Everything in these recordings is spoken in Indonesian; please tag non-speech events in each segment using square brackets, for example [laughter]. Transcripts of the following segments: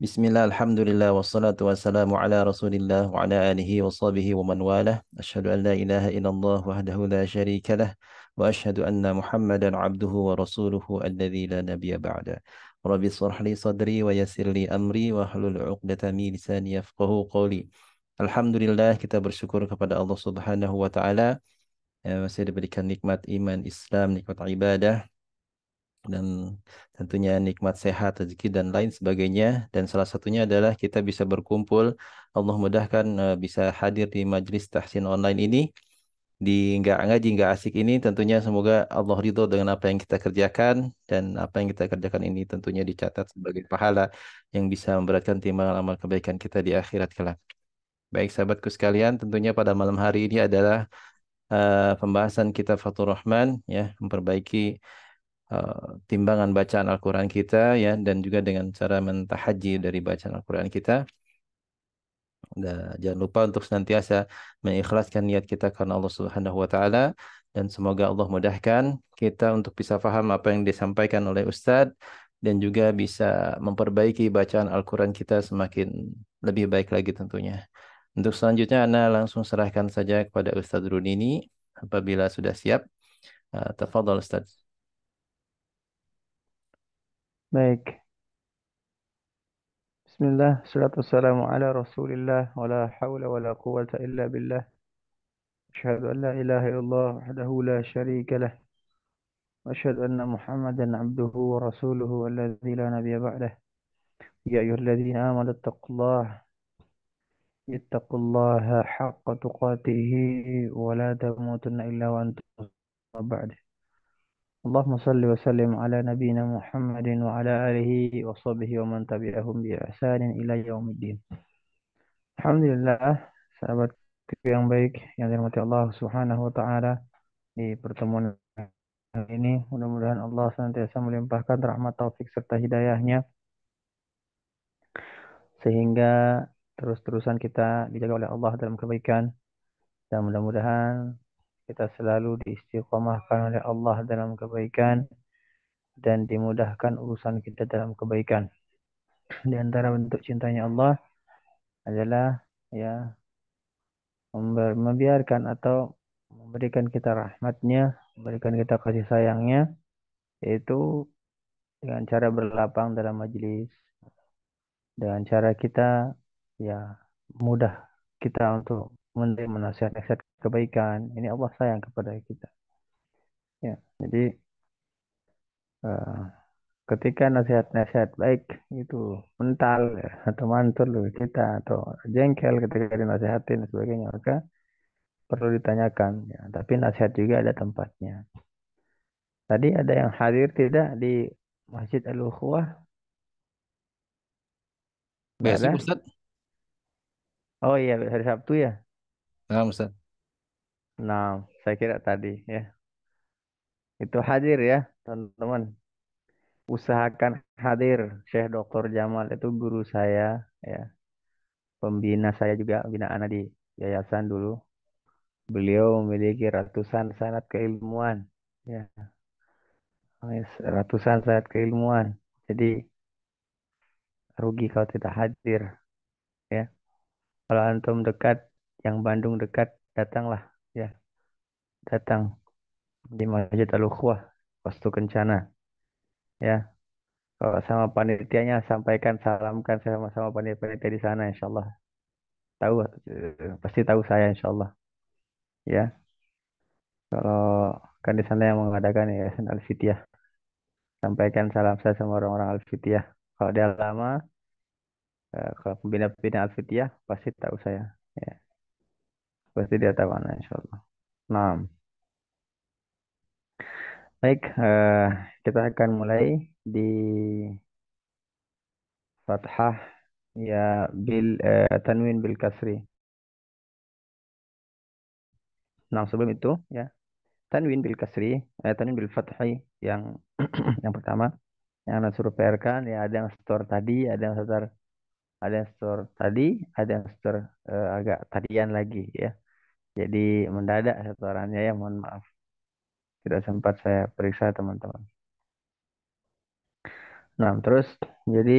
بسم الله الحمد لله والصلاة والسلام على رسول الله وعلى آله وصحبه ومن والاه أشهد أن لا إله إلا الله وحده لا شريك له وأشهد أن محمدا عبده ورسوله الذي لا نبي بعده رب اشرح لي صدري ويسر لي أمري واحلل عقدة من لساني يفقه قولي الحمد لله kita bersyukur kepada Allah Subhanahu wa taala eh, masih diberikan nikmat iman Islam nikmat ibadah dan tentunya nikmat sehat, rezeki dan lain sebagainya. Dan salah satunya adalah kita bisa berkumpul. Allah mudahkan eh, bisa hadir di majelis tahsin online ini di nggak ngaji nggak asik ini tentunya semoga Allah ridho dengan apa yang kita kerjakan dan apa yang kita kerjakan ini tentunya dicatat sebagai pahala yang bisa memberatkan timbangan amal kebaikan kita di akhirat kelak. Baik sahabatku sekalian, tentunya pada malam hari ini adalah uh, pembahasan kita Fathur Rahman ya, memperbaiki Eh, timbangan bacaan Al-Quran kita ya dan juga dengan cara mentahaji dari bacaan Al-Quran kita. Dan jangan lupa untuk senantiasa mengikhlaskan niat kita karena Allah Subhanahu wa taala dan semoga Allah mudahkan kita untuk bisa faham apa yang disampaikan oleh Ustadz dan juga bisa memperbaiki bacaan Al-Quran kita semakin lebih baik lagi tentunya. Untuk selanjutnya Anda langsung serahkan saja kepada Ustadz Rudini apabila sudah siap. Uh, eh, Ustadz. Baik, Bismillah, salatu wassalamu ala rasulillah, wa la hawla wa la quwata illa billah. Ashhadu an la ilaha illallah wahdahu la sharika lah. Wa ashhadu anna Muhammadan abduhu wa rasuluhu alladhi la nabiyya ba'dah. Ya ayyuhalladhina amanu ittaqullaha ittaqullaha haqqa tuqatih wa la tamutunna illa wa antum ba'dah. اللهم صل وسلم على نبينا محمد وعلى آله وصحبه ومن tabi'ahum bi ihsanin ila yaumiddin. Alhamdulillah, sahabat yang baik yang dirahmati Allah Subhanahu wa taala di pertemuan hari ini mudah-mudahan Allah senantiasa melimpahkan rahmat taufik serta hidayahnya sehingga terus-terusan kita dijaga oleh Allah dalam kebaikan dan mudah-mudahan kita selalu diistiqomahkan oleh Allah dalam kebaikan dan dimudahkan urusan kita dalam kebaikan. Di antara bentuk cintanya Allah adalah ya membiarkan atau memberikan kita rahmatnya, memberikan kita kasih sayangnya, yaitu dengan cara berlapang dalam majelis, dengan cara kita ya mudah kita untuk menerima nasihat nasihat kebaikan. Ini Allah sayang kepada kita. Ya, jadi uh, ketika nasihat-nasihat baik itu mental ya, atau mantul kita atau jengkel ketika dinasehatin dan sebagainya maka perlu ditanyakan. Ya, tapi nasihat juga ada tempatnya. Tadi ada yang hadir tidak di Masjid Al-Ukhuwah? Besok Ustaz. Oh iya, hari Sabtu ya? Nah, Ustaz. Nah, saya kira tadi ya. Itu hadir ya, teman-teman. Usahakan hadir Syekh Dr. Jamal itu guru saya ya. Pembina saya juga anak di yayasan dulu. Beliau memiliki ratusan sanat keilmuan ya. Ratusan sanat keilmuan. Jadi rugi kalau tidak hadir ya. Kalau antum dekat yang Bandung dekat datanglah Ya, datang di Masjid Al-Ukhwah, waktu Kencana. Ya, kalau sama panitianya sampaikan salamkan sama sama panitia-panitia di sana insyaallah Tahu eh, pasti tahu saya insyaallah Ya. Kalau kan di sana yang mengadakan ya Al-Fitiah. Sampaikan salam saya sama orang-orang Al-Fitiah. Kalau dia lama, eh, kalau pembina-pembina Al-Fitiah pasti tahu saya. Ya pasti di atas kan, insya Allah. Nah, baik, uh, kita akan mulai di fathah ya bil uh, tanwin bil kasri. Nah, sebelum itu ya tanwin bil kasri, eh, tanwin bil fathah yang [clears throat] yang pertama yang anda suruh PR kan ya ada yang store tadi, ada yang store ada store tadi, ada store uh, agak tadian lagi ya. Jadi mendadak setorannya ya, mohon maaf. Tidak sempat saya periksa teman-teman. Nah, terus jadi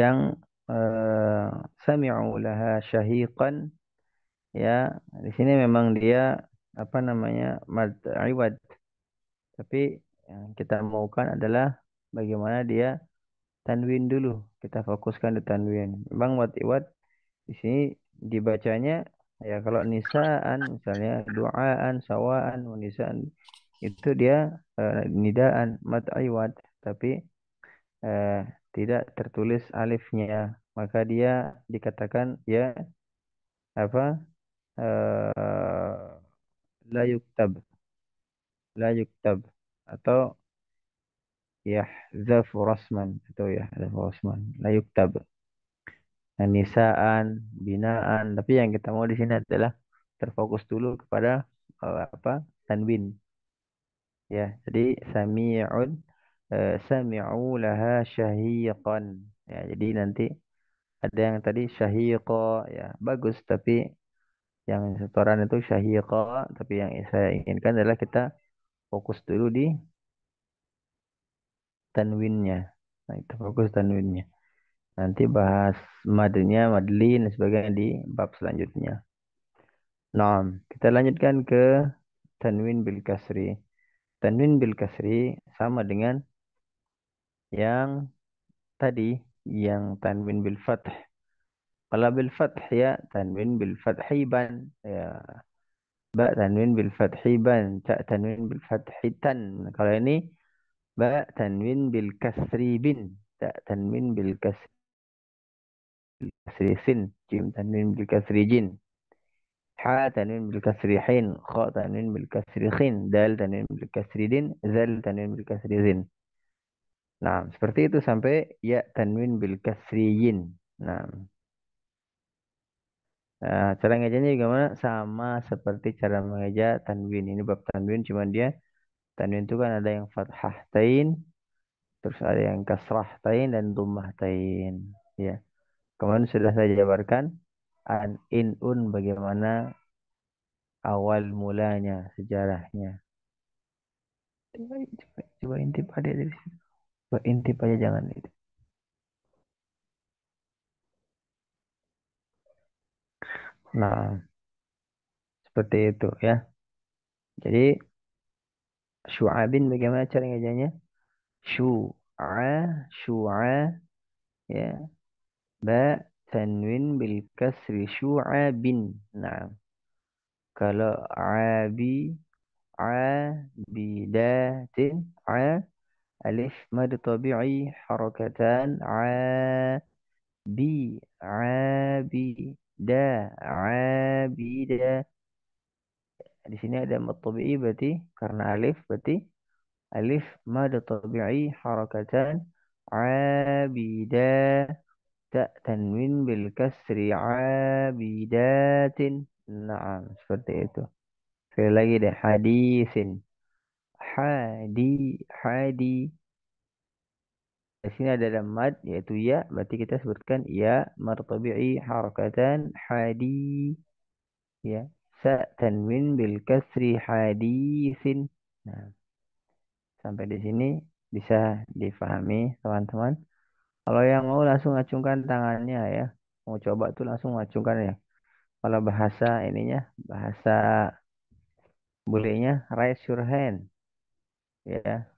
yang saya eh, sami'u laha syahiqan ya, di sini memang dia apa namanya? mad iwad. Tapi yang kita maukan adalah bagaimana dia tanwin dulu kita fokuskan di tanwin. Memang wat iwat di sini dibacanya ya kalau nisaan misalnya duaan, sawaan, nisaan itu dia uh, nidaan mat iwat tapi uh, tidak tertulis alifnya maka dia dikatakan ya apa uh, la yuktab la yuktab atau yahzafu rasman atau yahzafu rasman la yuktab nisaan binaan tapi yang kita mau di sini adalah terfokus dulu kepada uh, apa tanwin ya jadi sami'un uh, sami'u laha syahiqan ya jadi nanti ada yang tadi syahiqa ya bagus tapi yang setoran itu syahiqa tapi yang saya inginkan adalah kita fokus dulu di tanwinnya. Nah, itu fokus tanwinnya. Nanti bahas madinya, madli dan sebagainya di bab selanjutnya. Nah, kita lanjutkan ke tanwin bil kasri. Tanwin bil kasri sama dengan yang tadi yang tanwin bil fath. Kalau bil fath ya tanwin bil fathi ban ya. Ba tanwin bil fathi ban, ta tanwin bil fathi tan. Kalau ini ba tanwin bil kasri bin ta tanwin bil kasri sin jim tanwin bil kasri jin ha tanwin bil kasri hin kha tanwin bil kasri khin dal tanwin bil kasri din zal tanwin bil kasri zin nah seperti itu sampai ya tanwin bil kasri yin nah Nah, cara ngejanya gimana? Sama seperti cara mengeja tanwin. Ini bab tanwin, cuman dia Tanwin itu kan ada yang fathah tain, terus ada yang kasrah tain dan dhammah tain. Ya. Kemarin sudah saya jabarkan an in un bagaimana awal mulanya sejarahnya. Coba, coba, coba intip aja dari situ. Coba intip aja jangan itu. Nah, seperti itu ya. Jadi syu'abin bagaimana cara ngejanya? Syu'a, syu'a, ya. Ba, tanwin bil kasri syu'abin. Nah. Kalau abi, abidatin, a, alif mad tabi'i, harakatan, a, bi, abi, da, abida. Di sini ada mad tabi'i berarti karena alif berarti alif mad tabi'i harakatan abida ta tanwin bil kasri abidatin. Naam, seperti itu. Sekali lagi deh hadisin. Hadi hadi di sini ada lamad yaitu ya berarti kita sebutkan ya martabi'i harakatan hadi ya sa tanwin bil kasri hadisin. Nah, sampai di sini bisa difahami teman-teman. Kalau yang mau langsung acungkan tangannya ya. Mau coba tuh langsung acungkan ya. Kalau bahasa ininya, bahasa bolehnya raise your hand. Ya.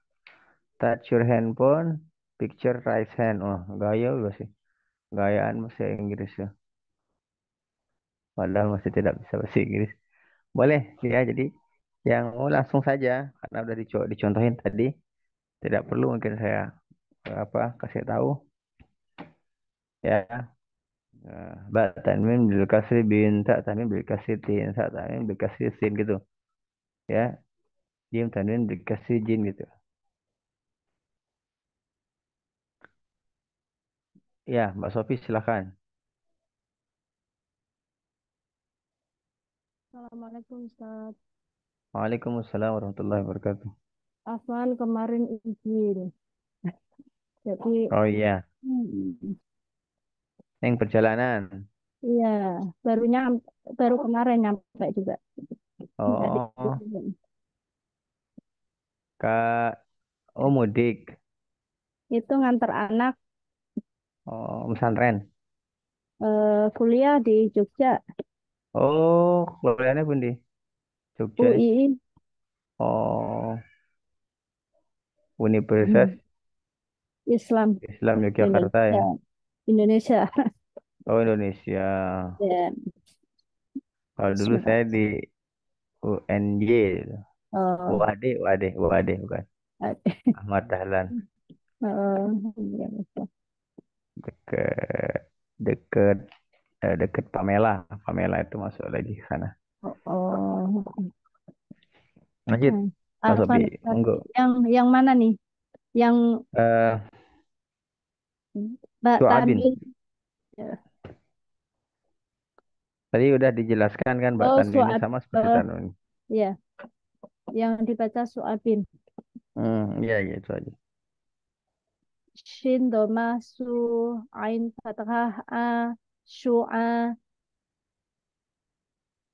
Touch your handphone, picture raise hand. Oh, gaya lu sih. Gayaan bahasa Inggris ya padahal masih tidak bisa bahasa Inggris. Boleh ya, jadi yang mau langsung saja karena udah dicontohin tadi tidak perlu mungkin saya eh, apa kasih tahu ya eh, ba tanwin bil kasri bin ta tanwin bil kasri tin ta tanwin bil kasri sin gitu ya jim tanwin bil kasri jin gitu ya mbak Sofi silakan Assalamualaikum Ustaz. Waalaikumsalam warahmatullahi wabarakatuh. Afwan kemarin izin. Jadi Oh iya, Hmm. yang perjalanan. iya, baru nyam- baru kemarin nyampe juga. Oh, Kak, oh mudik. Itu ngantar anak Oh, pesantren. eh, kuliah di Jogja. Oh, kuliahnya di Jogja. UII. Oh, ya? iya. oh, Universitas hmm. Islam Islam Yogyakarta ya. Indonesia [laughs] Oh, Indonesia. ya Kalau dulu saya di UNJ, oh UAD, UAD, UAD bukan. Ahmad Dahlan. [laughs] Oh, iya, betul. Deket, deket eh, deket Pamela. Pamela itu masuk lagi ke sana. Oh, oh. Lanjut. Hmm. Mas ah, Yang yang mana nih? Yang eh Mbak Tuabin. Ya. Tadi udah dijelaskan kan Mbak oh, ini sama seperti uh, ya Iya. Yang dibaca Suabin. Hmm, iya iya itu aja. Shin doma su ain fathah a syu'a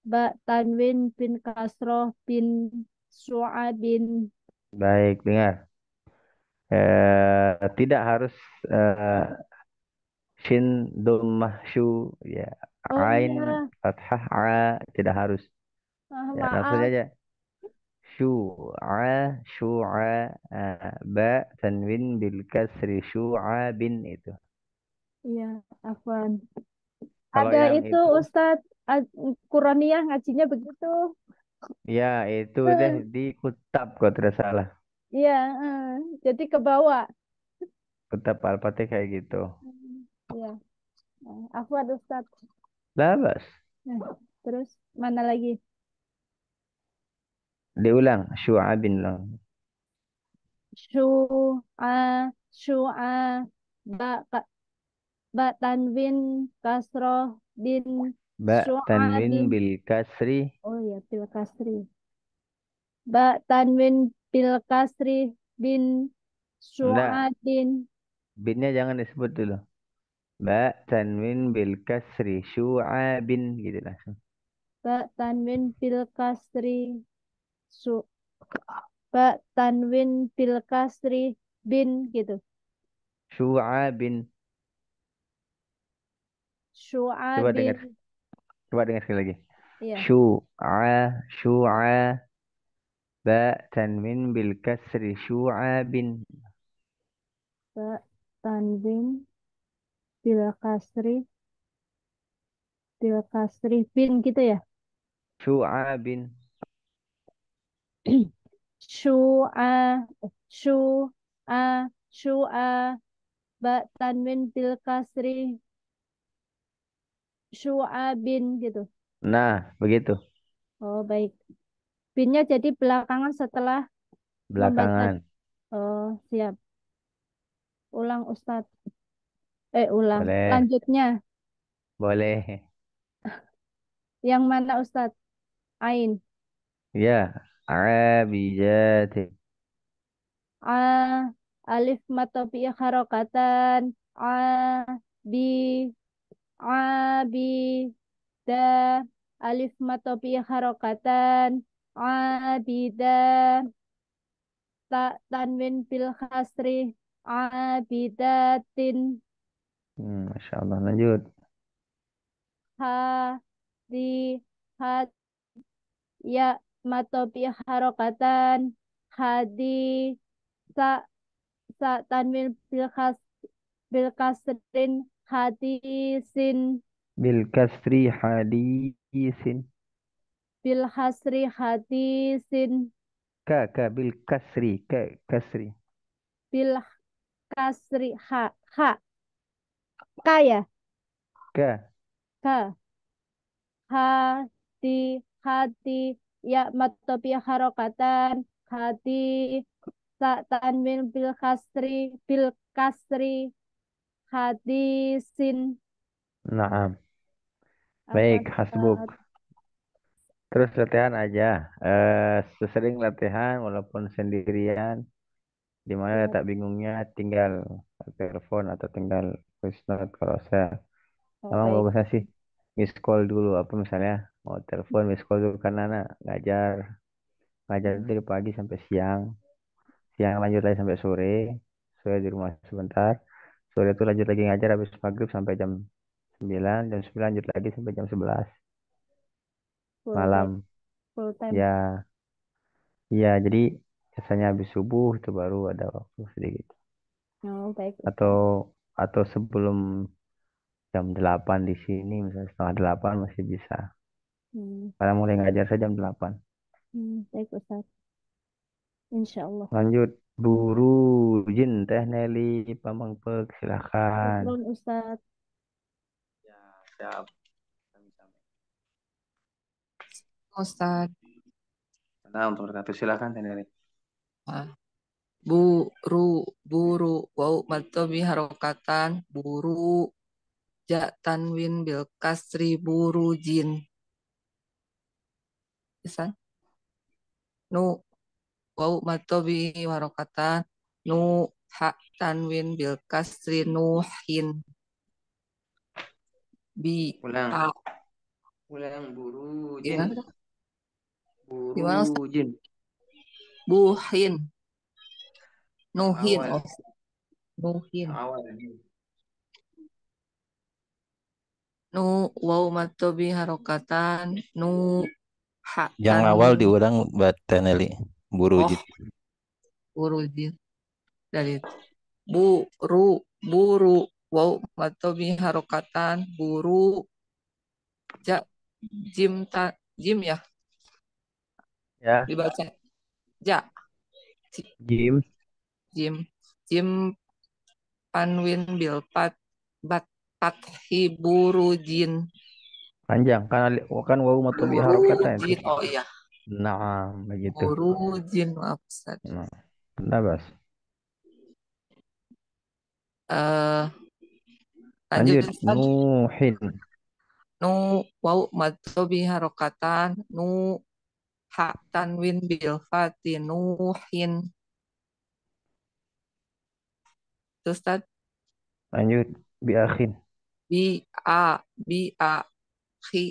ba tanwin bin kasroh bin syu'a bin baik dengar eh, tidak harus eh, shin shu' ya oh, iya. ain iya. fathah a tidak harus ah, ya, langsung aja syu'a syu'a eh, ba tanwin bil kasri syu'a bin itu iya afwan ada yang itu itu, Ustadz, ngajinya begitu. ya itu eh. deh di Kutab kok tidak salah. Iya, uh, jadi ke bawah. Kutab al kayak gitu. Hmm, iya. Aku nah, ada Ustadz. Labas. Nah, terus mana lagi? Diulang. Syu'a bin Lam. Syu'a, syu'a, ba, Ba tanwin kasroh bin oh iya, Ba tanwin bil kasri. Oh ya, bil kasri. Ba tanwin bil kasri bin suadin Binnya jangan disebut dulu. Ba tanwin bil kasri suabin gitu langsung. Ba tanwin bil kasri su Ba tanwin bil kasri bin gitu. Syu'abin. Coba dengar. Coba dengar sekali lagi. Iya. Syu'a, syu'a. Ba tanwin bil kasri syu'a bin. Ba tanwin bil kasri bil kasri bin gitu ya? Syu'a bin. Syu'a, syu'a, syu'a. Ba tanwin bil kasri shuabin gitu. Nah, begitu. Oh, baik. Binnya jadi belakangan setelah belakangan. Membaca. Oh, siap. Ulang Ustadz. Eh, ulang. Boleh. Lanjutnya. Boleh. Yang mana Ustadz? Ain. Ya, arabijati A alif matopi harokatan. A bi abida alif matobi harokatan abida ta tanwin bil khasri abidatin tin, hmm, Masya Allah lanjut ha di hat ya matobi harokatan hadi sa sa tanwin bil khas bil kasrin hadisin bil kasri hadisin bil hasri hadisin ka ka bil kasri ka kasri bil kasri ha ha ka ya ka ka hati hati ya matopi harokatan hati sa tanwin bil kasri bil kasri hadisin. Naam. Baik, hasbuk. Terus latihan aja. Eh, sesering latihan walaupun sendirian. Di mana iya. tak bingungnya tinggal telepon atau tinggal voice note kalau saya. Okay. Oh, Emang bagusnya sih miss call dulu apa misalnya mau telepon miss call dulu karena anak ngajar ngajar dari pagi sampai siang siang lanjut lagi sampai sore sore di rumah sebentar sore itu lanjut lagi ngajar habis maghrib sampai jam 9 jam 9 lanjut lagi sampai jam 11 full malam time. full time ya ya jadi biasanya habis subuh itu baru ada waktu sedikit oh, baik. atau atau sebelum jam 8 di sini misalnya setengah 8 masih bisa hmm. karena mulai ngajar saya jam 8 hmm, baik Ustaz Insya Allah lanjut Buru Jin Teh neli Pamangpek silakan. Maklum, Ustaz. Ya, siap. Ustaz. Nah, untuk berkata silakan Teh neli. Ah. Buru buru wau matobi harokatan buru ja tanwin bil kasri buru jin. Isan. Nu wau matobi warokatan nu ha tanwin bil kasri nuhin bi ulang a. ulang burujin Gimana? jin buhin nuhin awal. Oh, nuhin awal nu wau matobi harokatan nu ha yang awal diulang buat teneli Buruji. Oh, buruji. Dari bu ru buru. Wow, matobi harokatan, buru. Ja, jim, ta, jim ya? Ya. Dibaca. Ja. Jim. Jim. Jim panwin pat bat pat hiburu jin Panjang kan kan wow matobi harokatan. oh iya. Naam, begitu. Urujin wa afsad. Nah, benda bas. Uh, lanjut, lanjut. Nuhin. Nu wau madu bi harokatan nu ha tanwin bil fati nuhin. Terus tad? Lanjut bi akhin. Bi a bi a khi.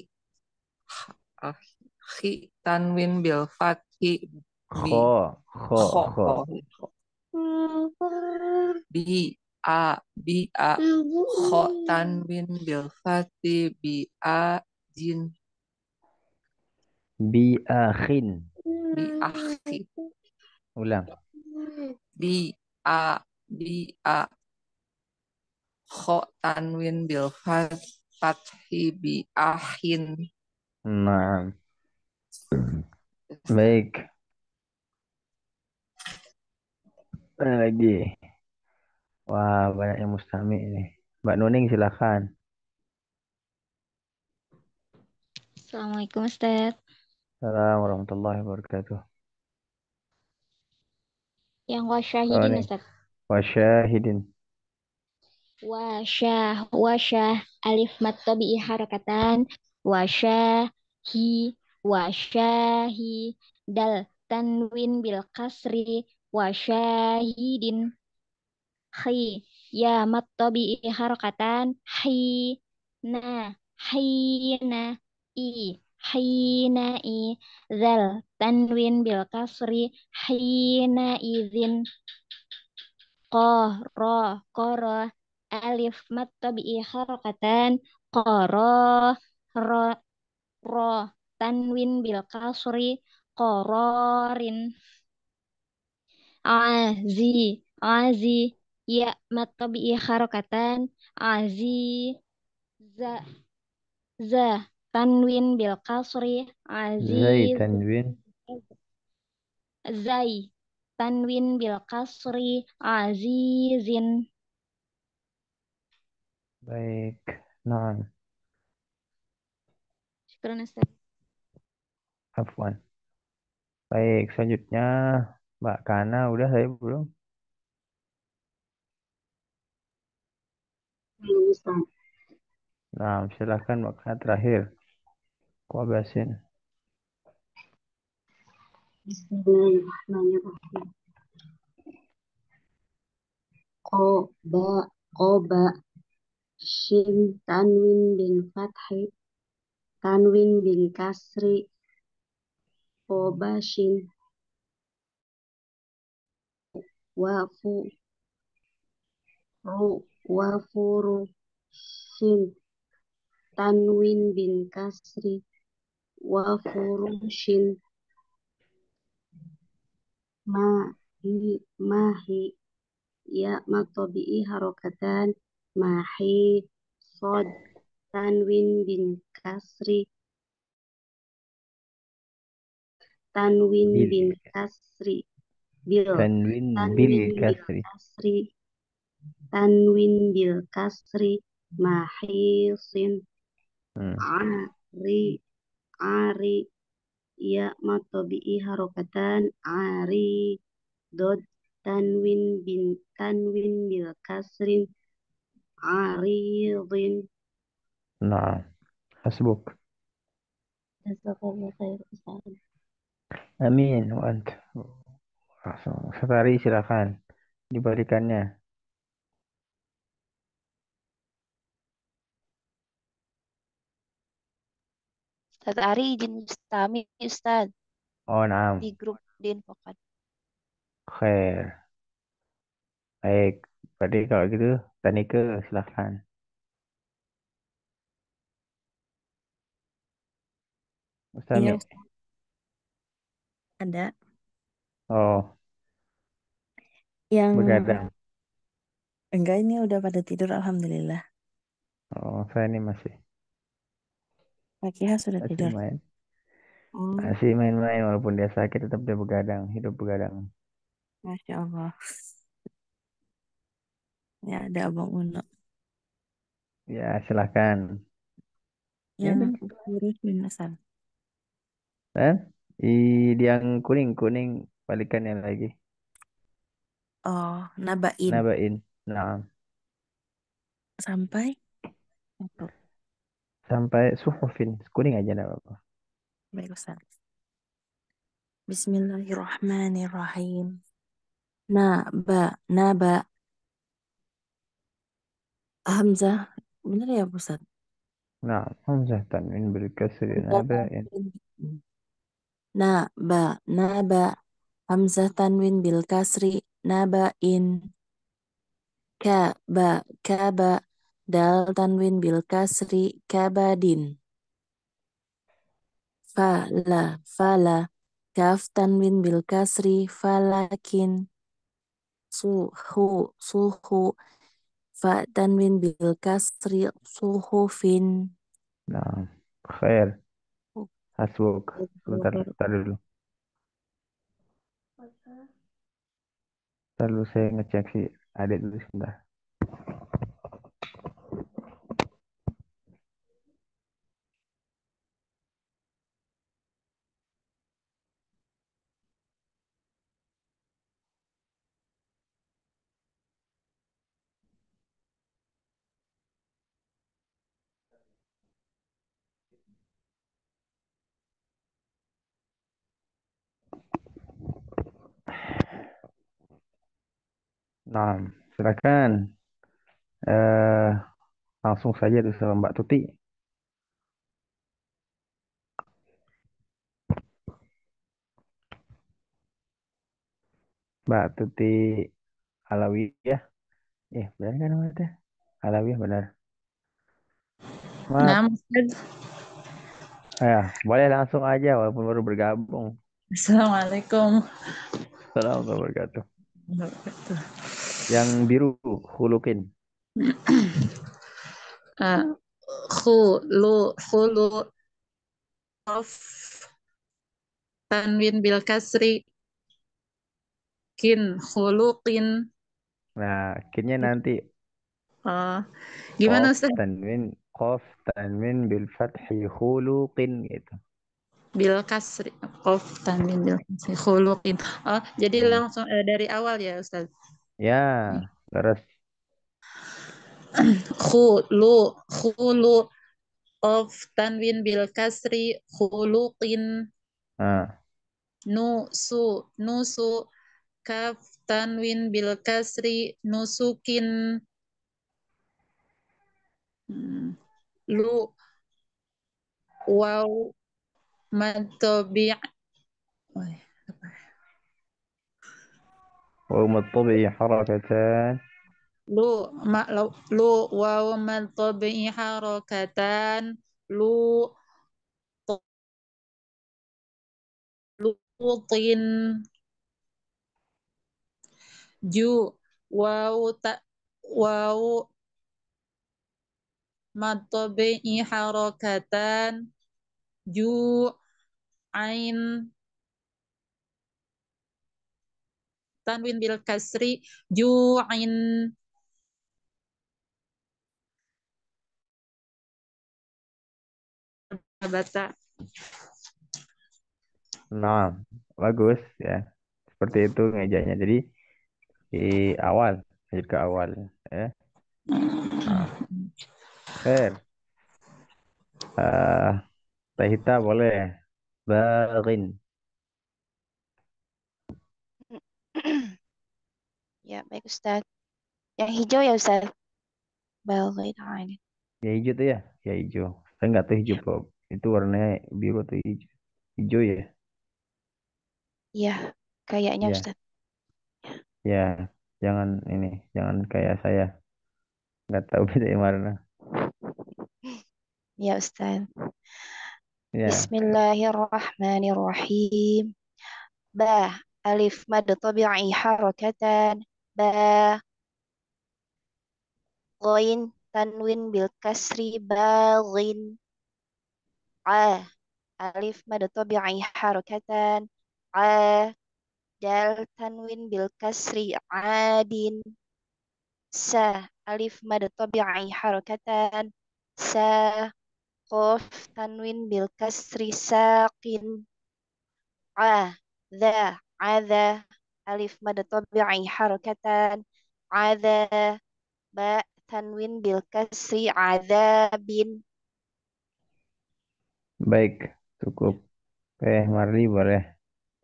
Ah, khi tanwin bil fathi bi kho kho kho bi a bi a kho tanwin bil fathi bi a jin bi akhin bi akhin ulang bi a bi a kho tanwin bil fathi bi ahin Nah, Baik. Mana lagi? Wah, banyak yang mustami ini. Mbak Nuning silakan. Assalamualaikum Ustaz. Assalamualaikum warahmatullahi wabarakatuh. Yang wasyahidin oh, Ustaz. Wasyahidin. Wasyah, wasyah, alif mat tabi'i harakatan, wasyah, hi, wasyahi dal tanwin bil kasri wasyahidin hi ya matobi harokatan hi na hina i hina i zal tanwin bil kasri hina izin koro koro alif matobi harokatan koro ro ro tanwin bil kasri kororin azi azi ya matobi harokatan azi za za tanwin bil kasri azi zai tanwin zai tanwin bil kasri azizin baik nah terima kasih Afwan. Baik, selanjutnya Mbak Kana udah saya belum? Nah, silakan Mbak Kana terakhir. Kuabasin. Bismillahirrahmanirrahim. Qoba qoba shin, tanwin bin fathi, tanwin bin kasri, bashin wafu ru wafuru shin tanwin bin kasri wafuru shin ma hi ma hi ya ma harakatan ma hi sod tanwin bin kasri Tanwin Bil. Ya, bin Kasri. Bil. Tanwin, Tanwin bil, Kasri. Tanwin bil Kasri mahisin. Hmm. Ari ari ya matobi'i harokatan ari dot tanwin bin tanwin bil kasrin aridin. Nah, hasbuk. Jazakallah khair. Amin. want, Langsung setari silakan diberikannya. Ustaz Ari izin Ustami, Ustaz. Oh, naam. Di grup kan. Khair. Baik. Berarti kalau gitu, Tanika silakan. Ustaz. Iya, Ustaz ada Oh, yang begadang. enggak ini udah pada tidur alhamdulillah. Oh, saya ini masih Kak sudah masih tidur. main. hmm. Masih main-main walaupun dia sakit tetap dia begadang, hidup begadang. Masya Allah. Ya, ada Abang Uno. Ya, silahkan Ya, Yang itu. lurus dan dia yang kuning kuning balikannya lagi. Oh, nabain Nabain. Nah, sampai sampai suhufin kuning aja nggak apa-apa. Baik, Ustaz. Bismillahirrahmanirrahim. Naba, naba. Hamzah, benar ya, Ustaz? Nah, Hamzah tanwin berkasri nabain. Naba, naba. Hamzah tanwin bil kasri. naba Nabain. Kaba, kaba. Dal tanwin bil kasri. Kabadin. Fala, fala. Kaf tanwin bil kasri. Falakin. Suhu, suhu. Fa tanwin bil kasri. Suhufin. Nah, khair. Hasbuk. Sebentar, sebentar dulu. Lalu saya ngecek si adik dulu sebentar. Nah, silakan. Eh, langsung saja itu sama Mbak Tuti. Mbak Tuti Alawi ya Eh, benar kan namanya Alawi benar. Mbak. Nah, Ya, boleh langsung aja walaupun baru bergabung. Assalamualaikum. Assalamualaikum warahmatullahi wabarakatuh. Yang biru hulukin. Uh, [clears throat] hulu hulu of tanwin bil kasri kin hulukin nah kinnya nanti uh, gimana sih tanwin qaf tanwin bil fathi hulukin gitu bil kasri qaf tanwin bil kasri hulukin oh ah, jadi hmm. langsung eh, dari awal ya Ustaz Ya, hmm. terus khulu khulu of tanwin bil kasri khuluqin ah. nusu nusu kaf tanwin bil kasri nusukin hmm. lu waw matobi' وهما الطبع حركتان lu ma lu, lu wa man tabi'i harakatan lu lutin ju wau ta wau matobi'i harakatan ju ain tanwin bil kasri ju'in bata Nah, bagus ya. Seperti itu ngejanya. Jadi di awal, lanjut ke awal ya. Nah. Fair. Eh, uh, eh, Tahita boleh. bagin Ya, baik Ustaz. Yang hijau ya Ustaz? Balghaid ini. Ya hijau tuh ya? Ya hijau. Saya nggak tahu hijau, Bob. Ya. Itu warnanya biru atau hijau? Hijau ya? Iya, kayaknya ya. Ustaz. Ya, jangan ini, jangan kayak saya. Nggak tahu [laughs] yang warna. Ya Ustaz. Ya. Bismillahirrahmanirrahim. Ba alif mad tabi'i harakatan ba koin tanwin bil kasri balin a alif mad tabi'i harakatan a dal tanwin bil kasri adin sa alif mad tabi'i harakatan sa kof tanwin bil kasri saqin a dha ada alif mad tabi'i harakatan adza ba tanwin bil kasri bin baik cukup eh Marli boleh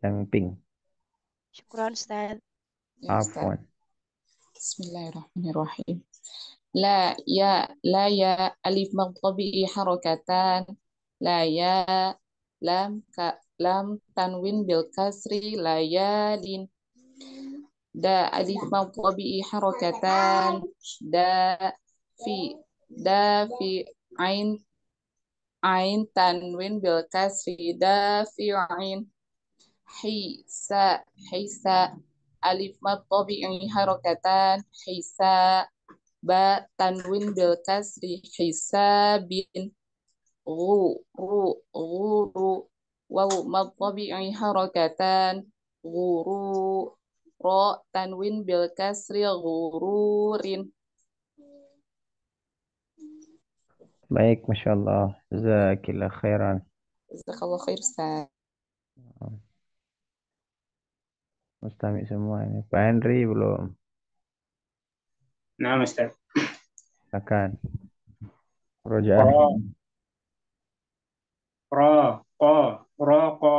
yang pink syukran Ustaz ya, Bismillahirrahmanirrahim la ya la ya alif mad tabi'i harakatan la ya lam ka lam tanwin bil kasri layalin da alif marfu bi harakatan da fi da fi ain ain tanwin bil kasri da fi ain hisa hisa alif marfu bi harakatan hisa ba tanwin bil kasri bin ru ru ru ru waw marfu bi harakatan guru ro tanwin bil kasri ghururin. Baik, masyaAllah Allah. Zakillah khairan. Zakallah khair, Ustaz. Mustami semua ini. Pak Henry belum. Nah, Ustaz. Silakan. Rojaan. Pro. Pro. Ko.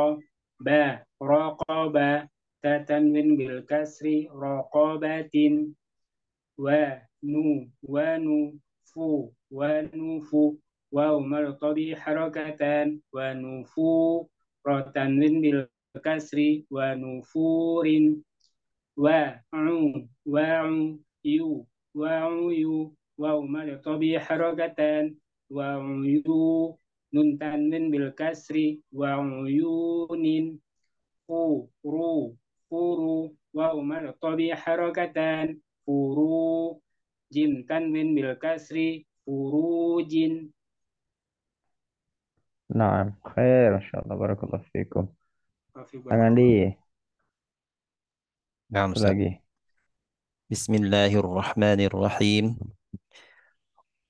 be Ba. ko be tatanwin bil kasri raqabatin wa nu wa nu fu wa nu fu wa umar tabi harakatan wa nu fu rotanwin bil kasri wa nu furin wa u wa u yu wa u yu wa umar tabi harakatan wa u yu nun tanwin bil kasri wa yunin fu ru furu wa umar tobi harokatan furu jim tanwin bil kasri furujin jin. خير إن شاء الله بارك الله فيكم tangan lagi Bismillahirrahmanirrahim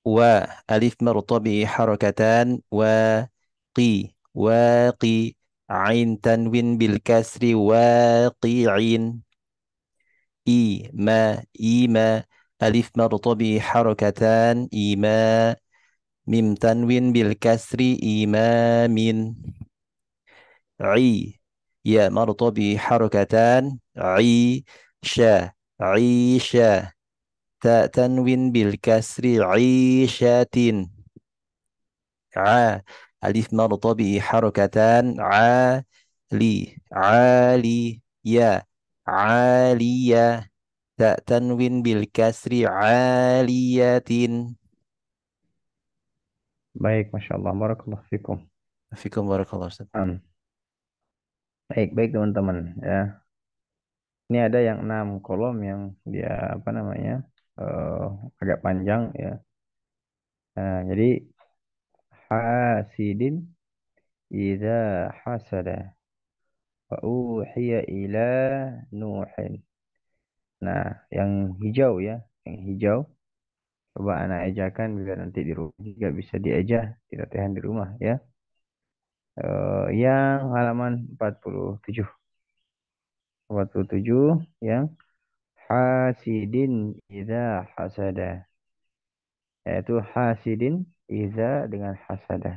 wa alif martabi harakatan wa qi wa qi عين تنوين بالكسر واقعين إيما إيما ألف مرطبي حركتان إيما ميم تنوين بالكسر إمام عي يا مرطبي حركتان عي شا عيشة تا تنوين بالكسر عيشة عا alif marutabi harakatan ali ali ya aliya ta tanwin bil kasri aliyatin baik masya Allah barakallah fikum fikum barakallah Ustaz. Um. baik baik teman-teman ya ini ada yang enam kolom yang dia apa namanya uh, agak panjang ya nah, jadi idza hasada wa uhiya ila Nuhin. Nah, yang hijau ya, yang hijau. Coba anak ejakan bila nanti di rumah juga bisa diejah, tahan di rumah ya. Uh, yang halaman 47. 47 yang hasidin idza hasada. Yaitu hasidin إذا dengan hasadah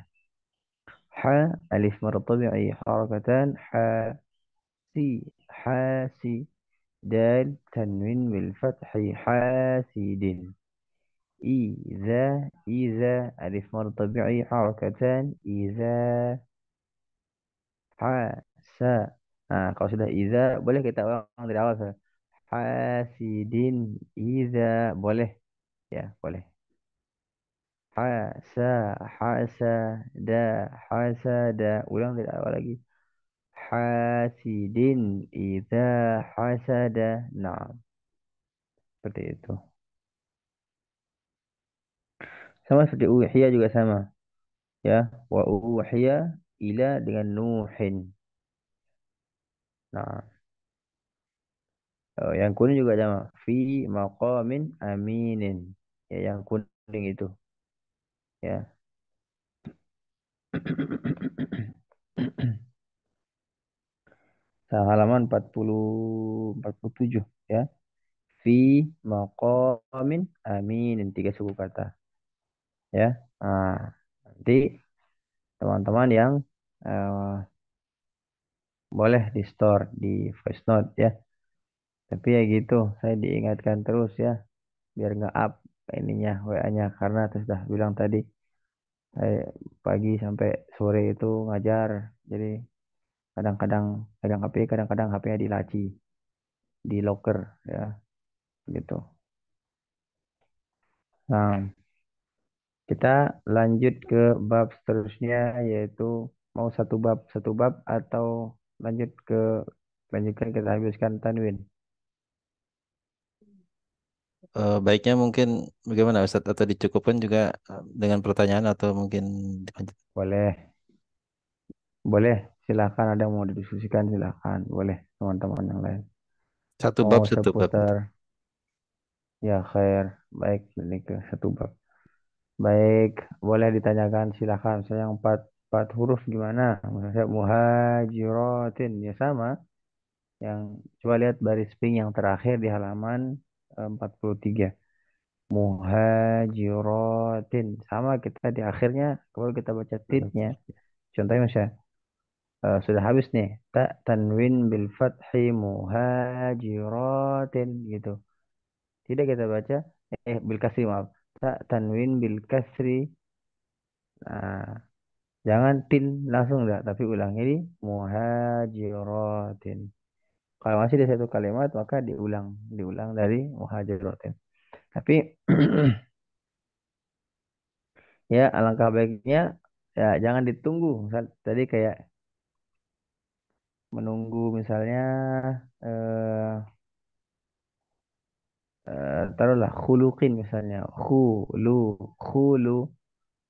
ha alif مرة طبيعي حركتان حا سي حاسي دال تنوين بالفتح حاسد إذا إذا ألف مرة طبيعي حركتان إذا حاسا Nah, kalau sudah iza boleh kita ulang dari awal. Hasidin iza boleh. Ya, boleh. Hasa, hasa, da, hasa, da. Ulang dari awal lagi. Hasidin, idha, da, Nah, seperti itu. Sama seperti uhiya juga sama. Ya, wa uhiya ila dengan nuhin. Nah. Oh, yang kuning juga sama. Fi maqamin aminin. Ya, yang kuning itu ya nah, [clears throat] halaman 40 47 ya fi maqamin aminin tiga suku kata ya nah, nanti teman-teman yang uh, boleh di store di voice note ya tapi ya gitu saya diingatkan terus ya biar nggak up ininya WA-nya karena terus sudah bilang tadi saya eh, pagi sampai sore itu ngajar jadi kadang-kadang pegang HP kadang-kadang HP-nya di laci di locker ya gitu nah kita lanjut ke bab seterusnya yaitu mau satu bab satu bab atau lanjut ke lanjutkan kita habiskan tanwin uh, baiknya mungkin bagaimana Ustaz atau dicukupkan juga eh, dengan pertanyaan atau mungkin Boleh. Boleh, silakan ada yang mau didiskusikan silakan. Boleh teman-teman yang lain. Satu bab oh, satu bab. ya khair. Baik, ini ke satu bab. Baik, boleh ditanyakan silakan. Saya yang empat empat huruf gimana? saya muhajiratin ya sama. Yang coba lihat baris pink yang terakhir di halaman 43. Muhajiratin. Sama kita di akhirnya kalau kita baca titnya Contohnya Masya. uh, eh, sudah habis nih. Ta tanwin bil fathi muhajiratin gitu. Tidak kita baca eh bil kasri maaf. Ta tanwin bil kasri. Nah, jangan tin langsung enggak tapi ulang ini muhajiratin. Kalau masih di satu kalimat maka diulang, diulang dari muhajarotin. Tapi [clears throat] ya alangkah baiknya ya jangan ditunggu. Misal, tadi kayak menunggu misalnya eh, eh, taruhlah khuluqin misalnya khulu khulu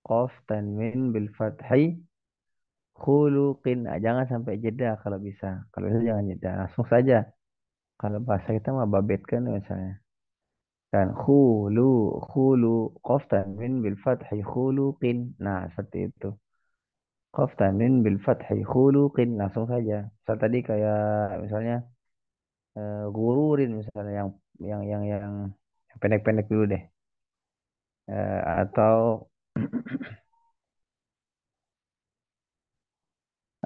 qaf tanwin bil fathi khuluqin. Nah, jangan sampai jeda kalau bisa. Kalau bisa jangan jeda, langsung saja. Kalau bahasa kita mah babetkan misalnya. Dan khulu khulu qaf tanwin bil fathi khuluqin. Nah, seperti itu. Qaf tanwin bil fathi khuluqin langsung saja. Misal tadi kayak misalnya uh, gururin misalnya yang yang yang yang pendek-pendek dulu deh. Uh, atau [clears throat]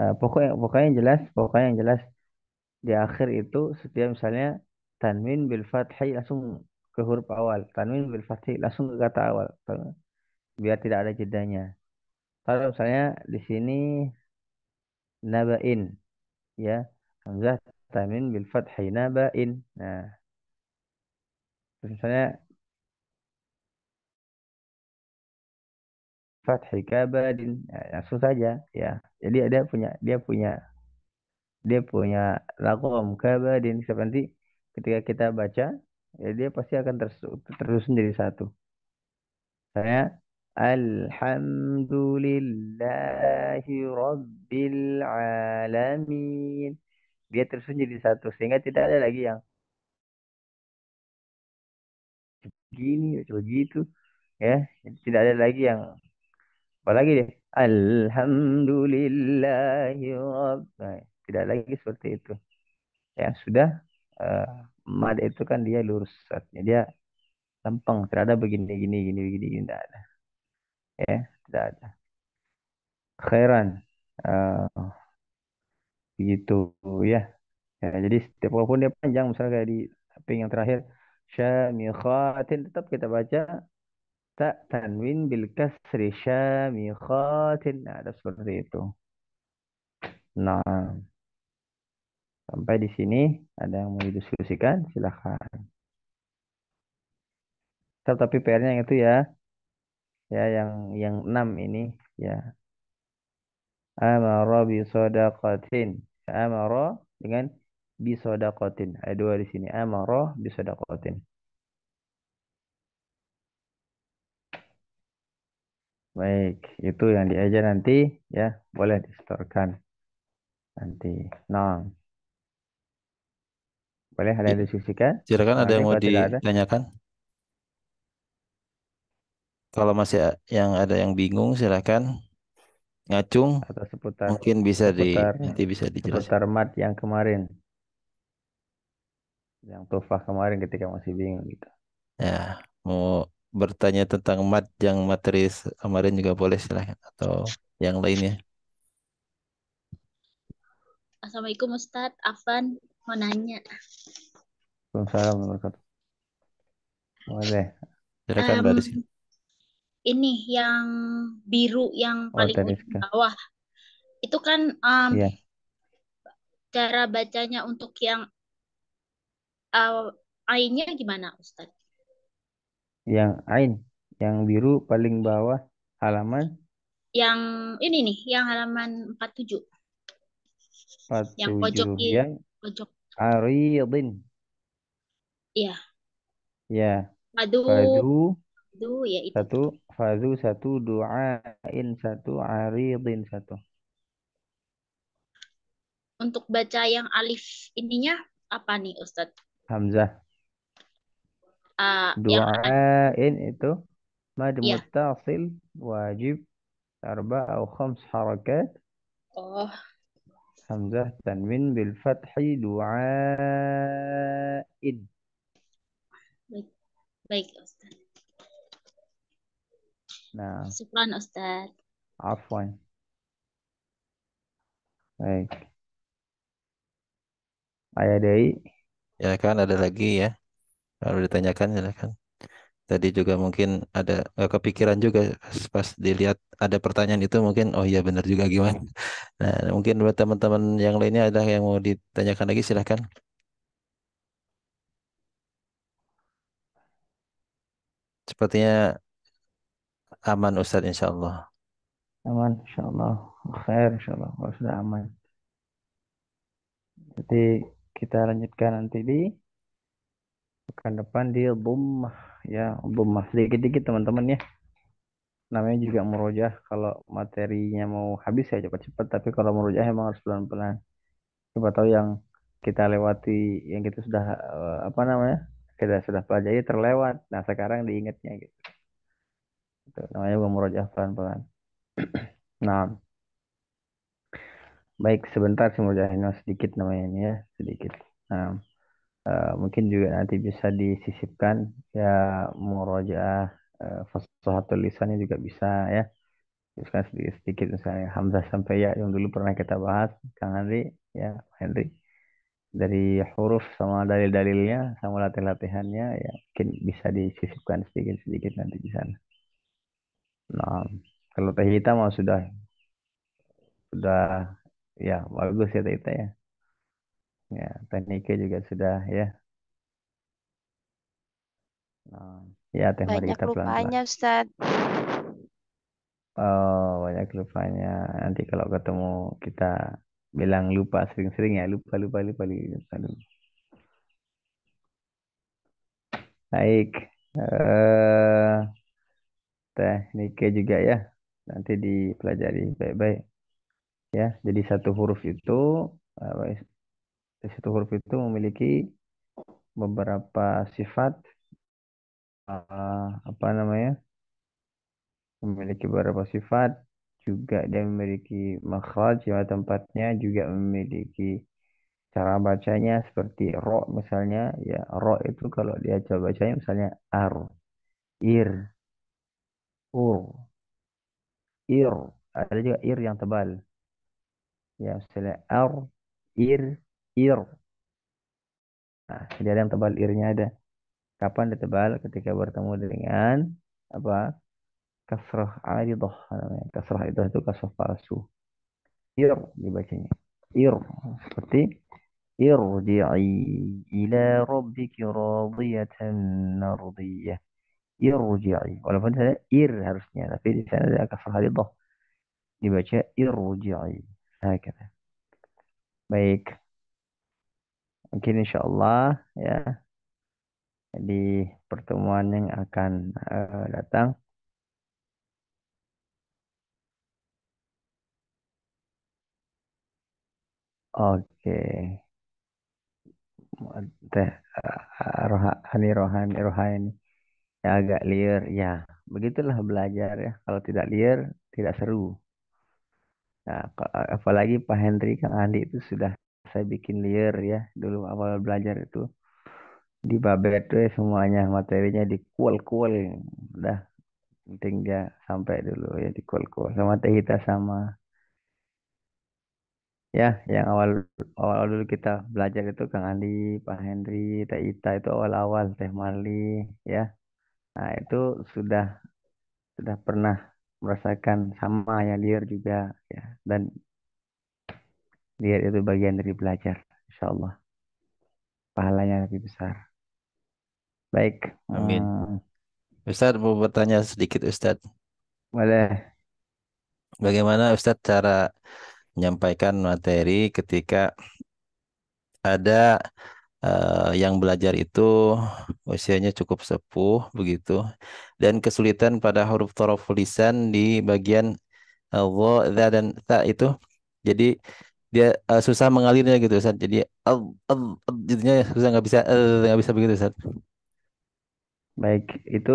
Eh, pokoknya pokoknya yang jelas pokoknya yang jelas di akhir itu setiap misalnya tanwin bil fathi langsung ke huruf awal tanwin bil fathi langsung ke kata awal biar tidak ada jedanya kalau misalnya di sini nabain ya hamzah tanwin bil fathi nabain nah misalnya Fathi Kabadin ya, langsung saja ya jadi ada punya dia punya dia punya lakom Kabadin seperti ketika kita baca ya dia pasti akan tersusun jadi satu saya Alhamdulillahi Rabbil Alamin dia tersusun jadi satu sehingga tidak ada lagi yang begini begitu ya tidak ada lagi yang apa lagi deh Alhamdulillahi tidak lagi seperti itu ya sudah uh, mad itu kan dia lurus Saatnya. dia lempeng tidak ada begini gini gini begini gini tidak ada ya tidak ada khairan uh, gitu ya ya jadi setiap walaupun dia panjang misalnya kayak di ping yang terakhir syamikhatin tetap kita baca Tak tanwin bil kasri syamikhatin. ada seperti itu. Nah, sampai di sini ada yang mau didiskusikan, silahkan. Tapi PR-nya yang itu ya. Ya, yang yang enam ini ya. Amara bi sadaqatin. Amara dengan bi sadaqatin. Ada dua di sini. Amara bi sadaqatin. Baik, itu yang diajar nanti ya, boleh disetorkan nanti. Nah, boleh ada yang iya. disisikan? Silakan ada nah, yang mau ditanyakan. Kalau masih yang ada yang bingung, silakan ngacung atau seputar mungkin bisa seputar, di nanti bisa dijelaskan. Seputar mat yang kemarin, yang tufah kemarin ketika masih bingung gitu. Ya, mau bertanya tentang mat yang materi kemarin juga boleh silahkan atau yang lainnya. Assalamualaikum Ustadz, Afan mau nanya. Waalaikumsalam Boleh. um, Ini yang biru yang oh, paling oh, ujung bawah. Itu kan um, yeah. cara bacanya untuk yang uh, gimana Ustadz? Yang ain, yang biru paling bawah halaman Yang ini nih, yang halaman 47. Yang 47. pojok kiri, Yang pojok. aridin. Iya. Ya. Madu. Fadu Madu ya itu. satu, fadu satu, duain satu, aridin satu. Untuk baca yang alif ininya apa nih ustad Hamzah. Ah, dua yang itu mad ya. muttasil wajib arba atau khams harakat oh hamzah tanwin bil fathi in baik baik ustad nah syukran ustad afwan baik ayah dari ya kan ada lagi ya kalau ditanyakan silakan. Tadi juga mungkin ada eh, kepikiran juga pas, pas dilihat ada pertanyaan itu mungkin oh iya benar juga gimana. [laughs] Nah, mungkin buat teman-teman yang lainnya ada yang mau ditanyakan lagi silahkan. Sepertinya aman ustadz insya Allah. Aman insya Allah. Khair insya Allah. sudah aman. Jadi kita lanjutkan nanti di bukan depan di dhammah ya dhammah sedikit-sedikit teman-teman ya namanya juga merojah kalau materinya mau habis ya cepat-cepat tapi kalau merojah emang harus pelan-pelan coba tahu yang kita lewati yang kita sudah eh, apa namanya kita sudah pelajari terlewat nah sekarang diingatnya gitu itu namanya merojah pelan-pelan [clears throat] nah baik sebentar sih sedikit namanya ini ya sedikit nah Eh, mungkin juga nanti bisa disisipkan ya murojaah uh, fasahatul lisannya juga bisa ya misalkan sedikit, sedikit misalnya Hamzah sampai ya yang dulu pernah kita bahas Kang Henry ya Henry dari huruf sama dalil-dalilnya sama latihan latihannya ya mungkin bisa disisipkan sedikit-sedikit nanti di sana. Nah, kalau teh hitam sudah sudah ya bagus ya teh ya. Ya, Tenike juga sudah ya. Nah, ya teh mari kita pelan pelan Ustaz. Oh, banyak lupanya. Nanti kalau ketemu kita bilang lupa sering-sering ya, lupa lupa lupa lupa. lupa. Baik. Eh teh Nike juga ya. Nanti dipelajari baik-baik. Ya, jadi satu huruf itu eh, di situ huruf itu memiliki beberapa sifat uh, apa namanya memiliki beberapa sifat juga dia memiliki makhraj ya tempatnya juga memiliki cara bacanya seperti ro misalnya ya ro itu kalau dia coba bacanya misalnya ar ir ur ir ada juga ir yang tebal ya misalnya ar ir ir. Nah, jadi ada yang tebal irnya ada. Kapan ditebal? Ketika bertemu dengan apa? Kasrah aridah namanya. Kasrah aridah itu kasrah palsu. Ir dibacanya. Ir seperti ir irji'i ila rabbiki radiyatan mardiyah. Irji'i. Walaupun ada ir harusnya, tapi di sana ada kasrah aridah. Dibaca irji'i. Hakata. Nah, Baik. Mungkin insya Allah ya di pertemuan yang akan uh, datang Oke. Teh eh, rohani rohani rohani ya agak liar ya. Begitulah belajar ya. Kalau tidak liar tidak seru. Nah, eh, apalagi Pak Henry Kang Andi itu sudah saya bikin liar ya dulu awal belajar itu di babet tuh ya, semuanya materinya di kual udah penting dia sampai dulu ya di kual kual sama Teh kita sama ya yang awal awal dulu kita belajar itu Kang Andi, Pak Henry, Teh Ita itu awal-awal Teh mali ya. Nah, itu sudah sudah pernah merasakan sama ya liar juga ya dan lihat itu bagian dari belajar, insya Allah. Pahalanya lebih besar. Baik. Amin. Uh, Ustadz mau bertanya sedikit Ustadz. Boleh. Bagaimana Ustadz cara menyampaikan materi ketika ada uh, yang belajar itu usianya cukup sepuh begitu dan kesulitan pada huruf torof lisan di bagian uh, eh, dha dan ta itu jadi dia uh, susah mengalirnya gitu Ustaz. Jadi al al, jadinya susah nggak bisa eh, nggak bisa begitu Ustaz. Baik, itu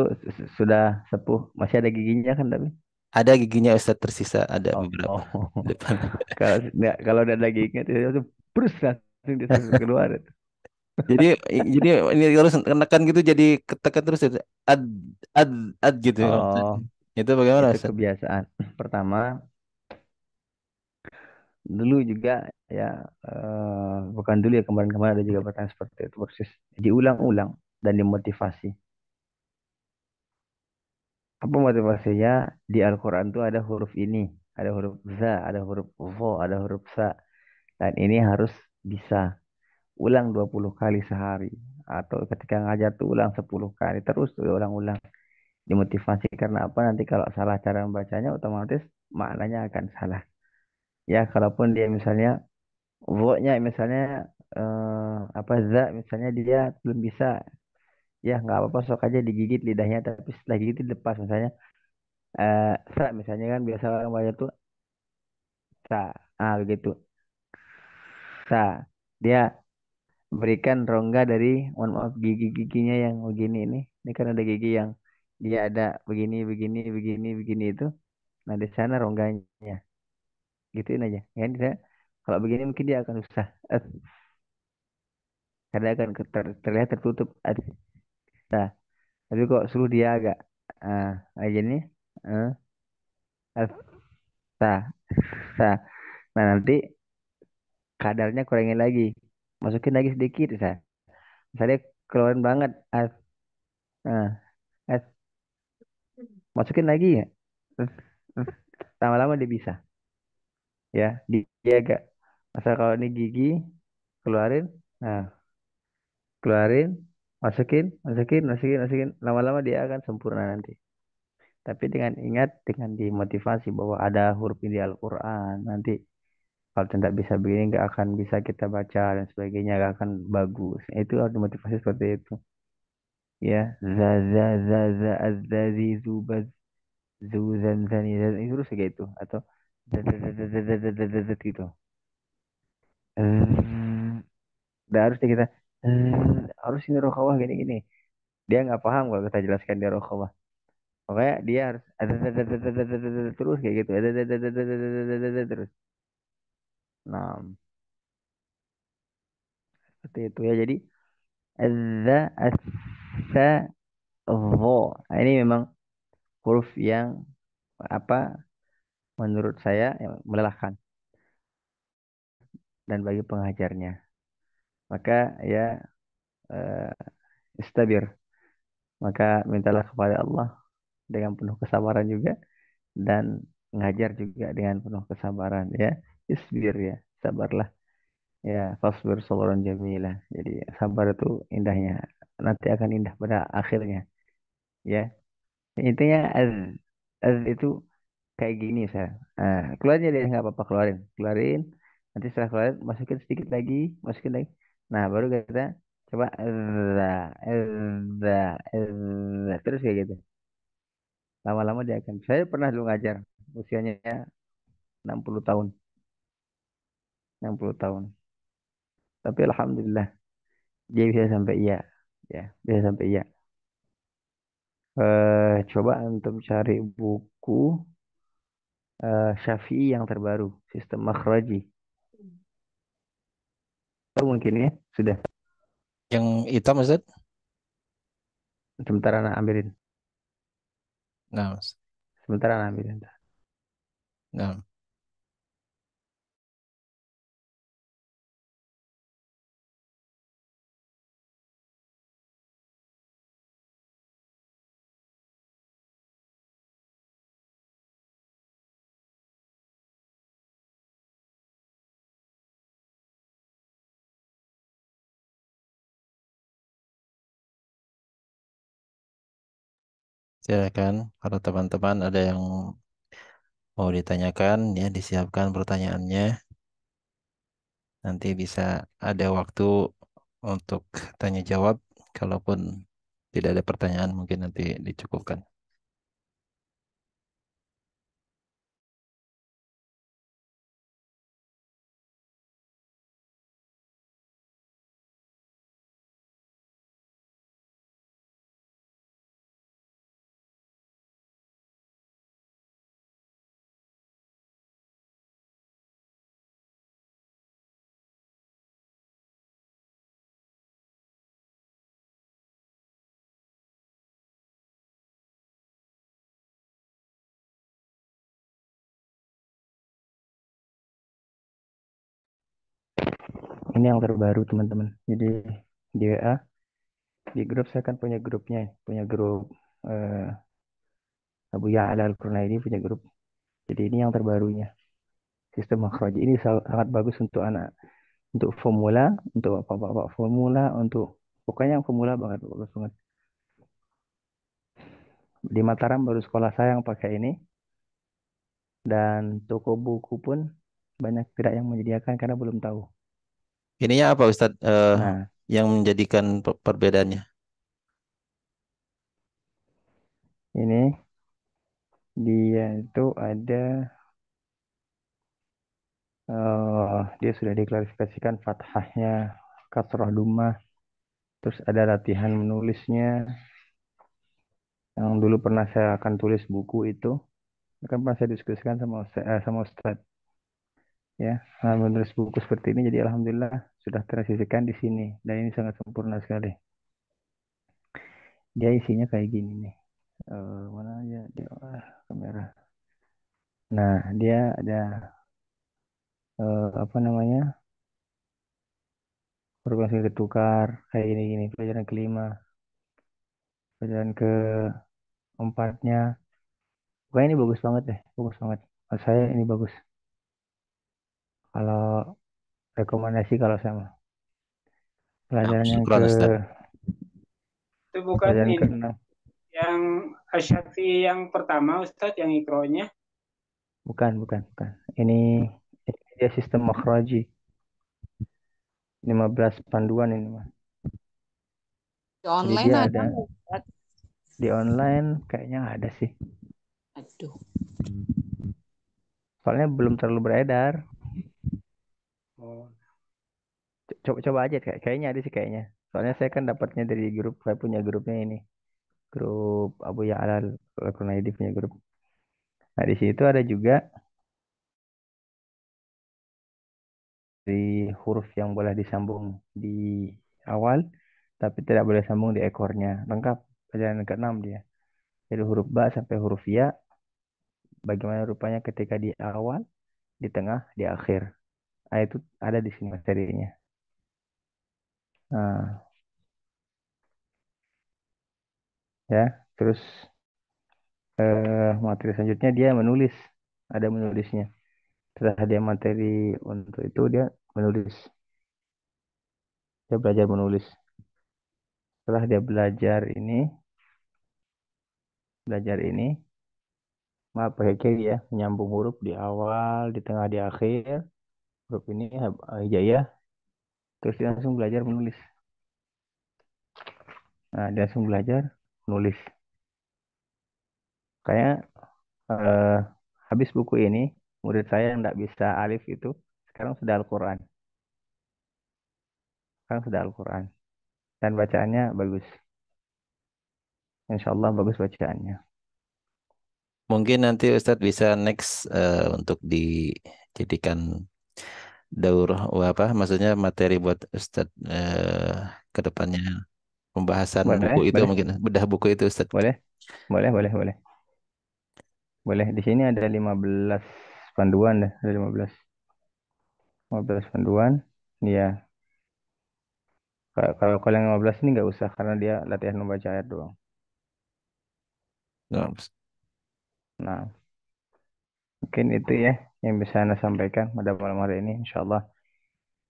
sudah sepuh. Masih ada giginya kan tapi? Ada giginya Ustaz tersisa ada oh, beberapa oh. [laughs] depan. kalau ya, kalau udah ada giginya itu terus langsung keluar. jadi jadi ini terus kenakan gitu jadi ketekan terus ad ad ad gitu. Oh, itu bagaimana Itu kebiasaan. Pertama, dulu juga ya uh, bukan dulu ya kemarin-kemarin ada juga pertanyaan seperti itu persis diulang-ulang dan dimotivasi apa motivasinya di Al-Quran itu ada huruf ini ada huruf za ada huruf vo ada huruf sa dan ini harus bisa ulang 20 kali sehari atau ketika ngajar tuh ulang 10 kali terus ulang-ulang dimotivasi karena apa nanti kalau salah cara membacanya otomatis maknanya akan salah ya kalaupun dia misalnya vo-nya misalnya eh, apa za misalnya dia belum bisa ya nggak apa-apa sok aja digigit lidahnya tapi setelah gigit dilepas misalnya eh, sa misalnya kan biasa orang banyak tuh sa ah begitu sa dia berikan rongga dari mohon maaf gigi-giginya yang begini ini ini kan ada gigi yang dia ada begini begini begini begini itu nah di sana rongganya gituin aja ya dia kalau begini mungkin dia akan susah eh, karena akan ter, terlihat tertutup nah tapi kok suruh dia agak ah eh, aja nih eh, ah nah, nah, nah nanti kadarnya kurangin lagi masukin lagi sedikit sa misalnya keluarin banget as ah as masukin lagi ya lama-lama dia bisa ya gigi agak ya, masa kalau ini gigi keluarin nah keluarin masukin masukin masukin masukin lama-lama dia akan sempurna nanti tapi dengan ingat dengan dimotivasi bahwa ada huruf ini di Al-Quran nanti kalau tidak bisa begini nggak akan bisa kita baca dan sebagainya nggak akan bagus itu harus dimotivasi seperti itu ya za za za za azza zi zubaz zu zan zani zan ya, itu atau gitu udah harusnya kita harus ini rokawah gini gini dia nggak paham kalau kita jelaskan dia rokawah oke dia harus terus kayak gitu terus nah seperti itu ya jadi ada asa ini memang huruf yang apa menurut saya ya, melelahkan dan bagi pengajarnya. Maka ya uh, istabir. Maka mintalah kepada Allah dengan penuh kesabaran juga dan ngajar juga dengan penuh kesabaran ya. Isbir ya, sabarlah. Ya, fasbir sabaran jamilah. Jadi sabar itu indahnya. Nanti akan indah pada akhirnya. Ya. Intinya az, az itu kayak gini saya nah, keluarin aja deh nggak apa-apa keluarin keluarin nanti setelah keluarin masukin sedikit lagi masukin lagi nah baru kita coba eh eh eh terus kayak gitu lama-lama dia akan saya pernah dulu ngajar usianya 60 tahun 60 tahun tapi alhamdulillah dia bisa sampai iya ya bisa sampai iya eh, coba untuk cari buku uh, Syafi'i yang terbaru, sistem makhraji. Atau mungkin ya, sudah. Yang hitam Ustaz? Sementara nak ambilin. Nah, Sementara nak ambilin. Nah. Silakan, ya kalau teman-teman ada yang mau ditanyakan, ya disiapkan pertanyaannya. Nanti bisa ada waktu untuk tanya jawab, kalaupun tidak ada pertanyaan mungkin nanti dicukupkan. ini yang terbaru teman-teman jadi di WA di grup saya kan punya grupnya punya grup eh, Abu Ya'la al ini punya grup jadi ini yang terbarunya sistem makroj ini sangat bagus untuk anak untuk formula untuk bapak-bapak formula untuk pokoknya yang formula banget bagus banget di Mataram baru sekolah saya yang pakai ini dan toko buku pun banyak tidak yang menyediakan karena belum tahu ininya apa Ustadz uh, nah. yang menjadikan perbedaannya? Ini dia itu ada uh, dia sudah diklarifikasikan fathahnya kasroh duma, terus ada latihan menulisnya yang dulu pernah saya akan tulis buku itu akan pernah saya diskusikan sama eh, sama Ustadz ya nah, menulis buku seperti ini jadi alhamdulillah sudah tersisihkan di sini dan ini sangat sempurna sekali dia isinya kayak gini nih uh, mana aja di ah, kamera nah dia ada uh, apa namanya perubahan skill ketukar kayak gini gini pelajaran kelima pelajaran ke empatnya pokoknya ini bagus banget deh bagus banget Mas saya ini bagus kalau rekomendasi kalau sama. Pelajaran yang ke itu bukan pelajaran ini. yang asyafi yang pertama Ustadz yang ikronya. Bukan, bukan, bukan. Ini, dia sistem makroji 15 panduan ini mah. Di online ada. ada. Di online kayaknya nggak ada sih. Aduh. Soalnya belum terlalu beredar. Oh. Coba coba aja kayak kayaknya ada sih kayaknya. Soalnya saya kan dapatnya dari grup saya punya grupnya ini. Grup Abu Ya Alal Lakunaidi punya grup. Nah, di situ ada juga di huruf yang boleh disambung di awal tapi tidak boleh sambung di ekornya. Lengkap pelajaran ke-6 dia. Dari huruf ba sampai huruf ya bagaimana rupanya ketika di awal, di tengah, di akhir. Ah, itu ada di sini materinya. Nah, ya, terus eh, materi selanjutnya dia menulis, ada menulisnya. Setelah dia materi untuk itu dia menulis. Dia belajar menulis. Setelah dia belajar ini, belajar ini, maaf pakai kiri ya, menyambung huruf di awal, di tengah, di akhir grup ini eh, Hijaya terus dia langsung belajar menulis nah dia langsung belajar menulis kayak eh, habis buku ini murid saya yang tidak bisa alif itu sekarang sudah Al-Quran sekarang sudah Al-Quran dan bacaannya bagus Insya Allah bagus bacaannya mungkin nanti Ustadz bisa next uh, untuk dijadikan daur oh, apa maksudnya materi buat Ustadz eh, ke depannya pembahasan boleh, buku itu boleh. mungkin bedah buku itu Ustadz. Boleh. Boleh, boleh, boleh. Boleh. Di sini ada 15 panduan deh ada 15. 15 panduan. Iya. Kalau kalau yang 15 ini nggak usah karena dia latihan membaca ayat doang. Nah. Nah. Mungkin itu ya yang bisa Anda sampaikan pada malam hari ini, insya Allah.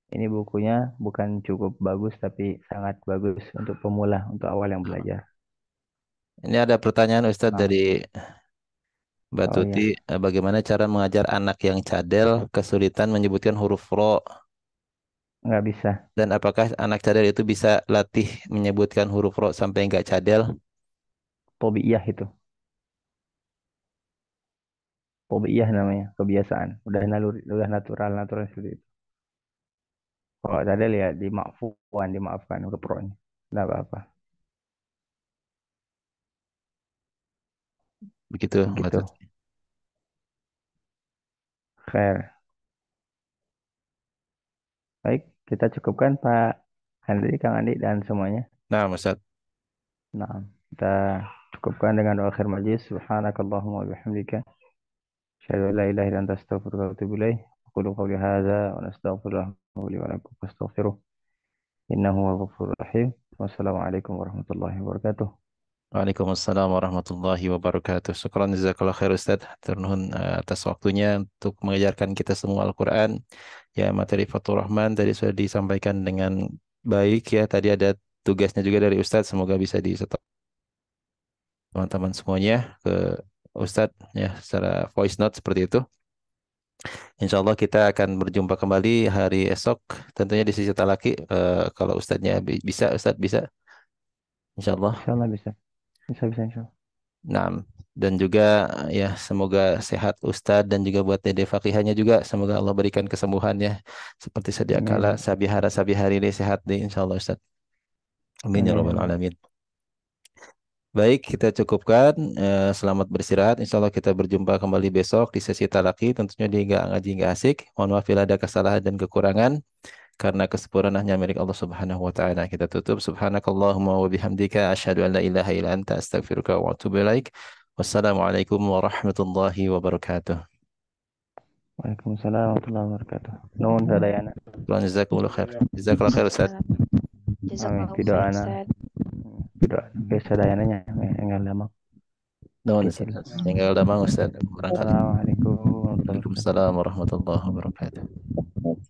Ini bukunya bukan cukup bagus, tapi sangat bagus untuk pemula, untuk awal yang belajar. Ini ada pertanyaan Ustadz oh. dari Mbak oh, Tuti, iya. Eh, bagaimana cara mengajar anak yang cadel kesulitan menyebutkan huruf ro? Nggak bisa. Dan apakah anak cadel itu bisa latih menyebutkan huruf ro sampai nggak cadel? Tobiyah itu. Fobiyah namanya, kebiasaan. Udah naluri, udah natural, natural seperti itu. Kalau tadi lihat dimaafkan, dimaafkan ke pronya. Enggak apa-apa. Begitu, Begitu. Khair. Baik, kita cukupkan Pak Andri, Kang Andi, dan semuanya. Nah, Ustaz. Nah, kita cukupkan dengan akhir majlis. Subhanakallahumma wa bihamdika. أشهد أن لا إله إلا أنت أستغفرك وأتوب إليه أقول قولي هذا ونستغفر الله ولكم فاستغفروه إنه هو الغفور الرحيم والسلام عليكم ورحمة الله وبركاته Waalaikumsalam warahmatullahi wabarakatuh. Syukran jazakallah khair Ustaz Ternuhun eh, atas waktunya untuk mengajarkan kita semua Al-Qur'an. Ya, materi Fatur Rahman tadi sudah disampaikan dengan baik ya. Tadi ada tugasnya juga dari Ustaz, semoga bisa disetop teman-teman semuanya ke Ustadz ya secara voice note seperti itu. Insya Allah kita akan berjumpa kembali hari esok tentunya di sisi talaki uh, kalau Ustadznya bisa Ustadz bisa Insya Allah Insya Allah bisa bisa bisa Insya Allah Nah dan juga ya semoga sehat Ustadz dan juga buat Dede Fakihanya juga semoga Allah berikan kesembuhan ya seperti sedia kala sabihara sabihari ini sehat di Insya Allah Ustadz Amin ya robbal alamin Baik, kita cukupkan. Eh, selamat beristirahat. Insya Allah kita berjumpa kembali besok di sesi talaki. Tentunya di Gak Ngaji Gak Asik. Mohon maaf bila ada kesalahan dan kekurangan. Karena kesempurnaannya milik Allah Subhanahu wa taala. Kita tutup subhanakallahumma wa bihamdika asyhadu an la ilaha illa anta astaghfiruka wa atubu ilaik. Wassalamualaikum warahmatullahi wabarakatuh. Waalaikumsalam warahmatullahi wabarakatuh. Nuhun sadayana. Jazakumullah khair. Jazakallah khair Ustaz. Jazakallah khair Ustaz. Tidak, biasa dayananya tinggal damang. Daun Ustaz. Tinggal damang Ustaz. Assalamualaikum warahmatullahi wabarakatuh.